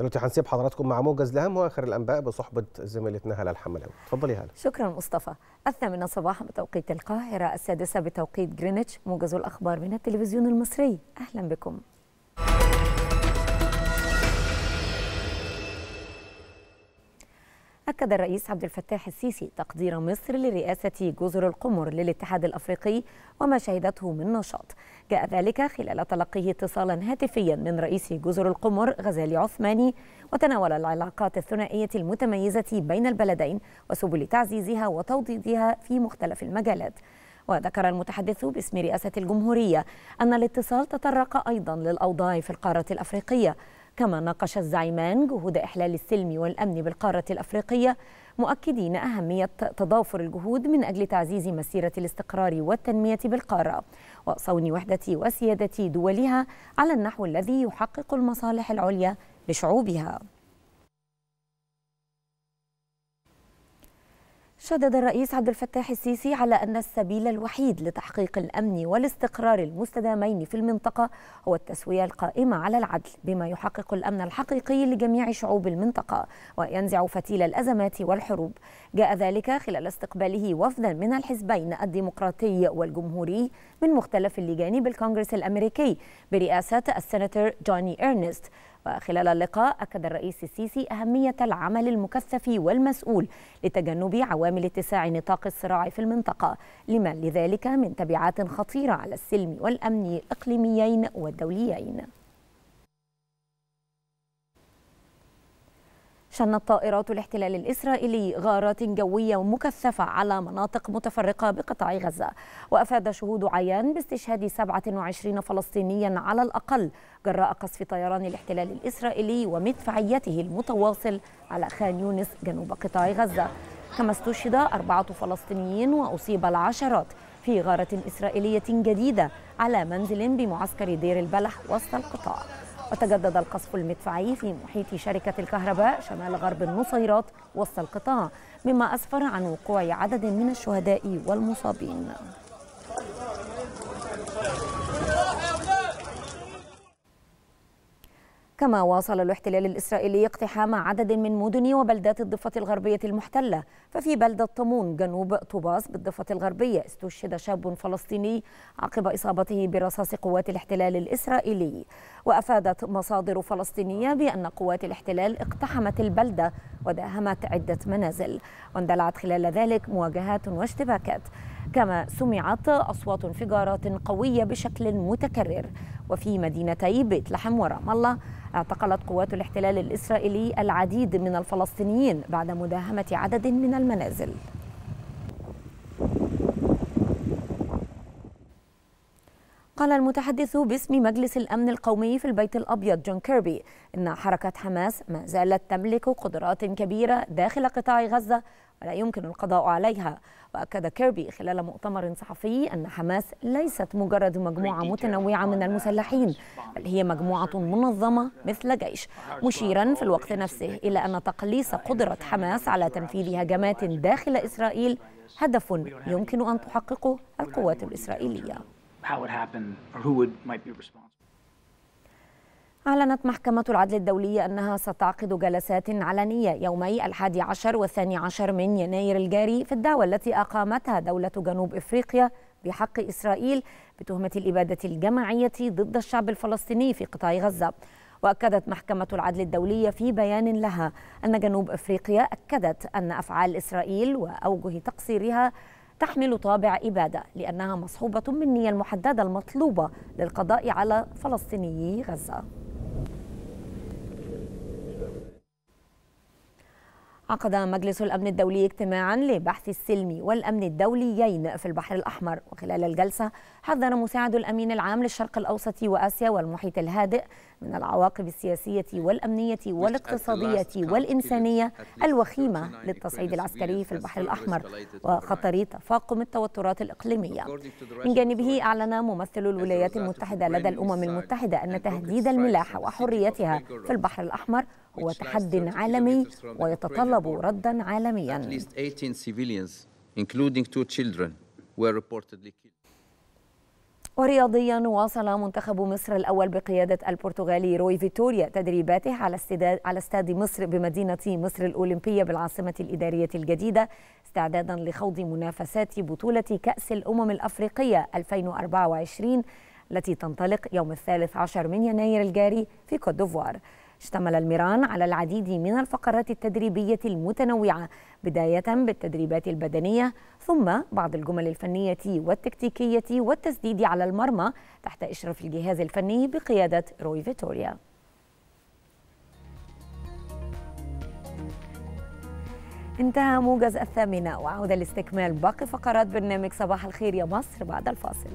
دلوقتي هنسيب حضراتكم مع موجز لهم واخر الانباء بصحبه زميلتنا هلا الحملاوي اتفضلي هلا شكرا مصطفى الثامنه صباحا بتوقيت القاهره السادسه بتوقيت جرينتش موجز الاخبار من التلفزيون المصري اهلا بكم أكد الرئيس عبد الفتاح السيسي تقدير مصر لرئاسة جزر القمر للاتحاد الأفريقي وما شهدته من نشاط جاء ذلك خلال تلقيه اتصالا هاتفيا من رئيس جزر القمر غزالي عثماني وتناول العلاقات الثنائية المتميزة بين البلدين وسبل تعزيزها وتوطيدها في مختلف المجالات وذكر المتحدث باسم رئاسة الجمهورية أن الاتصال تطرق أيضا للأوضاع في القارة الأفريقية كما ناقش الزعيمان جهود إحلال السلم والأمن بالقارة الأفريقية مؤكدين أهمية تضافر الجهود من أجل تعزيز مسيرة الاستقرار والتنمية بالقارة وصون وحدة وسيادة دولها على النحو الذي يحقق المصالح العليا لشعوبها شدد الرئيس عبد الفتاح السيسي على أن السبيل الوحيد لتحقيق الأمن والاستقرار المستدامين في المنطقة هو التسوية القائمة على العدل بما يحقق الأمن الحقيقي لجميع شعوب المنطقة وينزع فتيل الأزمات والحروب جاء ذلك خلال استقباله وفدا من الحزبين الديمقراطي والجمهوري من مختلف اللجان بالكونغرس الأمريكي برئاسة السناتور جوني إرنست وخلال اللقاء أكد الرئيس السيسي أهمية العمل المكثف والمسؤول لتجنب عوامل اتساع نطاق الصراع في المنطقة لما لذلك من تبعات خطيرة على السلم والأمن الإقليميين والدوليين شنت طائرات الاحتلال الإسرائيلي غارات جوية مكثفة على مناطق متفرقة بقطاع غزة وأفاد شهود عيان باستشهاد 27 فلسطينيا على الأقل جراء قصف طيران الاحتلال الإسرائيلي ومدفعيته المتواصل على خان يونس جنوب قطاع غزة كما استشهد أربعة فلسطينيين وأصيب العشرات في غارة إسرائيلية جديدة على منزل بمعسكر دير البلح وسط القطاع وتجدد القصف المدفعي في محيط شركة الكهرباء شمال غرب النصيرات وسط القطاع مما أسفر عن وقوع عدد من الشهداء والمصابين كما واصل الاحتلال الإسرائيلي اقتحام عدد من مدن وبلدات الضفة الغربية المحتلة ففي بلدة طمون جنوب طوباس بالضفة الغربية استشهد شاب فلسطيني عقب إصابته برصاص قوات الاحتلال الإسرائيلي وأفادت مصادر فلسطينية بأن قوات الاحتلال اقتحمت البلدة وداهمت عدة منازل واندلعت خلال ذلك مواجهات واشتباكات كما سمعت أصوات انفجارات قوية بشكل متكرر وفي مدينتي بيت لحم ورام الله اعتقلت قوات الاحتلال الإسرائيلي العديد من الفلسطينيين بعد مداهمة عدد من المنازل قال المتحدث باسم مجلس الأمن القومي في البيت الأبيض جون كيربي إن حركة حماس ما زالت تملك قدرات كبيرة داخل قطاع غزة ولا يمكن القضاء عليها وأكد كيربي خلال مؤتمر صحفي أن حماس ليست مجرد مجموعة متنوعة من المسلحين بل هي مجموعة منظمة مثل جيش مشيرا في الوقت نفسه إلى أن تقليص قدرة حماس على تنفيذ هجمات داخل إسرائيل هدف يمكن أن تحققه القوات الإسرائيلية أعلنت محكمة العدل الدولية أنها ستعقد جلسات علنية يومي الحادي عشر والثاني عشر من يناير الجاري في الدعوة التي أقامتها دولة جنوب إفريقيا بحق إسرائيل بتهمة الإبادة الجماعية ضد الشعب الفلسطيني في قطاع غزة وأكدت محكمة العدل الدولية في بيان لها أن جنوب إفريقيا أكدت أن أفعال إسرائيل وأوجه تقصيرها تحمل طابع إبادة لأنها مصحوبة بالنية المحددة المطلوبة للقضاء على فلسطيني غزة عقد مجلس الأمن الدولي اجتماعا لبحث السلم والأمن الدوليين في البحر الأحمر وخلال الجلسة حذر مساعد الأمين العام للشرق الأوسط وآسيا والمحيط الهادئ من العواقب السياسية والأمنية والاقتصادية والإنسانية الوخيمة للتصعيد العسكري في البحر الأحمر وخطر تفاقم التوترات الإقليمية من جانبه أعلن ممثل الولايات المتحدة لدى الأمم المتحدة أن تهديد الملاحة وحريتها في البحر الأحمر هو تحد عالمي ويتطلب ردا عالميا ورياضيا واصل منتخب مصر الاول بقياده البرتغالي روي فيتوريا تدريباته على استاد على استاد مصر بمدينه مصر الاولمبيه بالعاصمه الاداريه الجديده استعدادا لخوض منافسات بطوله كاس الامم الافريقيه 2024 التي تنطلق يوم الثالث عشر من يناير الجاري في كوت ديفوار اشتمل الميران على العديد من الفقرات التدريبية المتنوعة بداية بالتدريبات البدنية ثم بعض الجمل الفنية والتكتيكية والتسديد على المرمى تحت إشراف الجهاز الفني بقيادة روي فيتوريا انتهى موجز الثامنة وعودة لاستكمال باقي فقرات برنامج صباح الخير يا مصر بعد الفاصل